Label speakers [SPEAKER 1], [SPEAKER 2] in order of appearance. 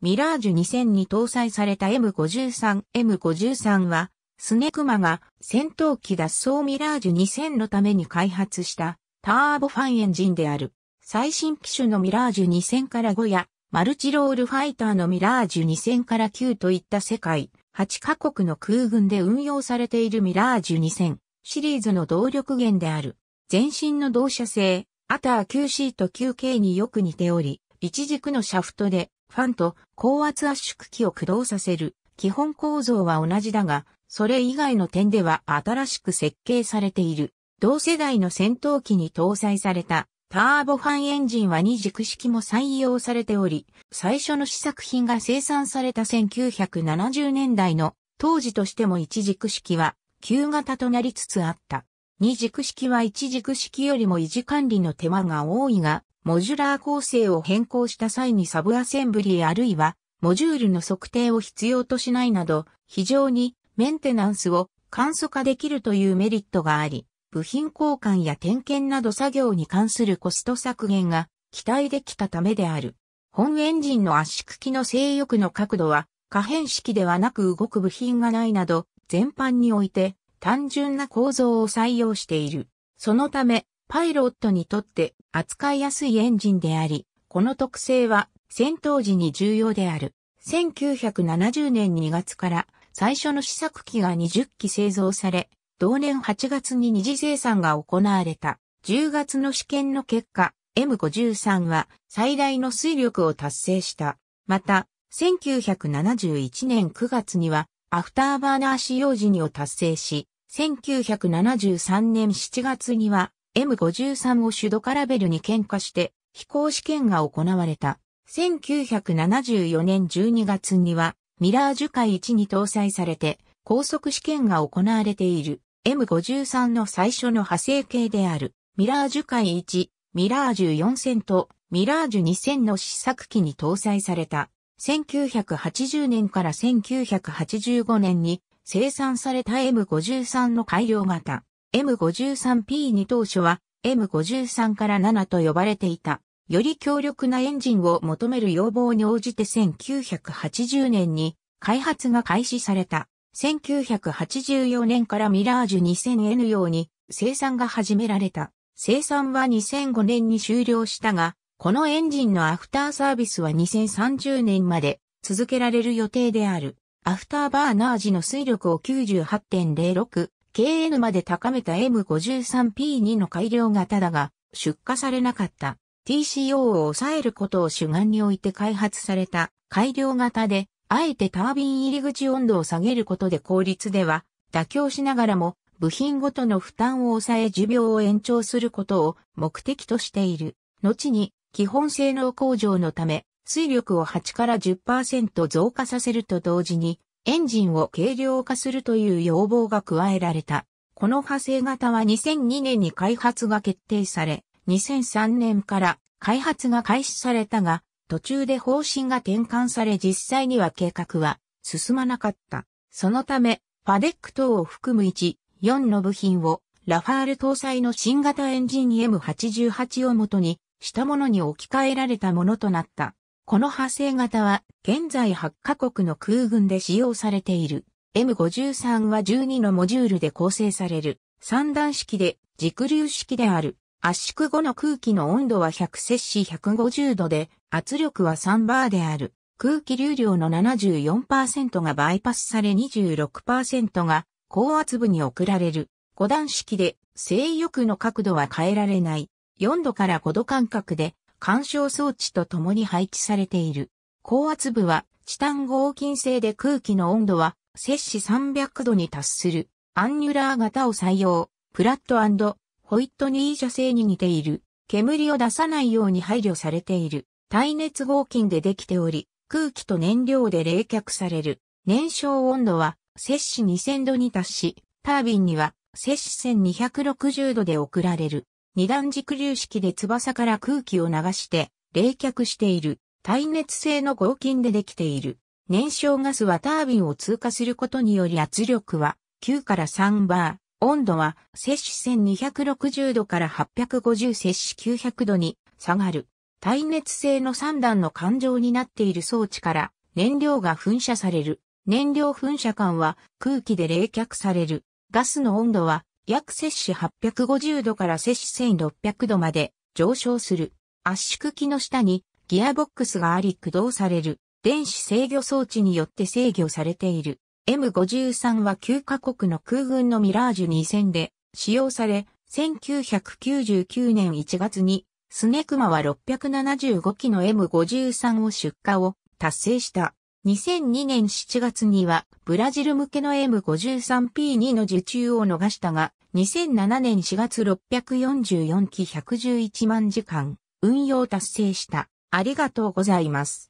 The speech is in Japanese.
[SPEAKER 1] ミラージュ2000に搭載された M53、M53 は、スネクマが戦闘機脱走ミラージュ2000のために開発したターボファンエンジンである。最新機種のミラージュ2000から5や、マルチロールファイターのミラージュ2000から9といった世界8カ国の空軍で運用されているミラージュ2000シリーズの動力源である。全身の同車性、アター 9C と 9K によく似ており、一軸のシャフトでファンと高圧圧縮機を駆動させる基本構造は同じだが、それ以外の点では新しく設計されている。同世代の戦闘機に搭載されたターボファンエンジンは二軸式も採用されており、最初の試作品が生産された1970年代の当時としても一軸式は旧型となりつつあった。二軸式は一軸式よりも維持管理の手間が多いが、モジュラー構成を変更した際にサブアセンブリーあるいはモジュールの測定を必要としないなど、非常にメンテナンスを簡素化できるというメリットがあり、部品交換や点検など作業に関するコスト削減が期待できたためである。本エンジンの圧縮機の性欲の角度は可変式ではなく動く部品がないなど、全般において単純な構造を採用している。そのため、パイロットにとって扱いやすいエンジンであり、この特性は戦闘時に重要である。1970年2月から最初の試作機が20機製造され、同年8月に二次生産が行われた。10月の試験の結果、M53 は最大の水力を達成した。また、1971年9月にはアフターバーナー使用時にを達成し、1973年7月には M53 をシュドカラベルに喧嘩して飛行試験が行われた。1974年12月にはミラージュ海1に搭載されて高速試験が行われている M53 の最初の派生形であるミラージュ海1、ミラージュ4000とミラージュ2000の試作機に搭載された。1980年から1985年に生産された M53 の改良型。M53P に当初は M53 から7と呼ばれていた。より強力なエンジンを求める要望に応じて1980年に開発が開始された。1984年からミラージュ 2000N 用に生産が始められた。生産は2005年に終了したが、このエンジンのアフターサービスは2030年まで続けられる予定である。アフターバーナー時の水力を98.06 KN まで高めた M53P2 の改良型だが、出荷されなかった TCO を抑えることを主眼に置いて開発された改良型で、あえてタービン入り口温度を下げることで効率では妥協しながらも部品ごとの負担を抑え寿命を延長することを目的としている。後に基本性能向上のため水力を8から10%増加させると同時にエンジンを軽量化するという要望が加えられた。この派生型は2002年に開発が決定され、2003年から開発が開始されたが、途中で方針が転換され実際には計画は進まなかった。そのため、ファデック等を含む1、4の部品をラファール搭載の新型エンジン M88 をもとにしたものに置き換えられたものとなった。この派生型は現在8カ国の空軍で使用されている。M53 は12のモジュールで構成される。三段式で軸流式である。圧縮後の空気の温度は100摂氏150度で圧力は3バーである。空気流量の74%がバイパスされ26%が高圧部に送られる。5段式で制御区の角度は変えられない。4度から5度間隔で干渉装置と共に配置されている。高圧部はチタン合金製で空気の温度は摂氏300度に達するアンニュラー型を採用。プラットホイットニー社製に似ている。煙を出さないように配慮されている。耐熱合金でできており、空気と燃料で冷却される。燃焼温度は摂氏2000度に達し、タービンには摂氏1260度で送られる。二段軸流式で翼から空気を流して冷却している。耐熱性の合金でできている。燃焼ガスはタービンを通過することにより圧力は9から3バー、温度は摂氏1260度から850摂氏900度に下がる。耐熱性の3段の環状になっている装置から燃料が噴射される。燃料噴射管は空気で冷却される。ガスの温度は約摂氏850度から摂氏1600度まで上昇する。圧縮機の下にギアボックスがあり駆動される。電子制御装置によって制御されている。M53 は9カ国の空軍のミラージュ2戦で使用され、1999年1月にスネクマは675機の M53 を出荷を達成した。2002年7月にはブラジル向けの M53P2 の受注を逃したが、2007年4月644機111万時間運用達成した。ありがとうございます。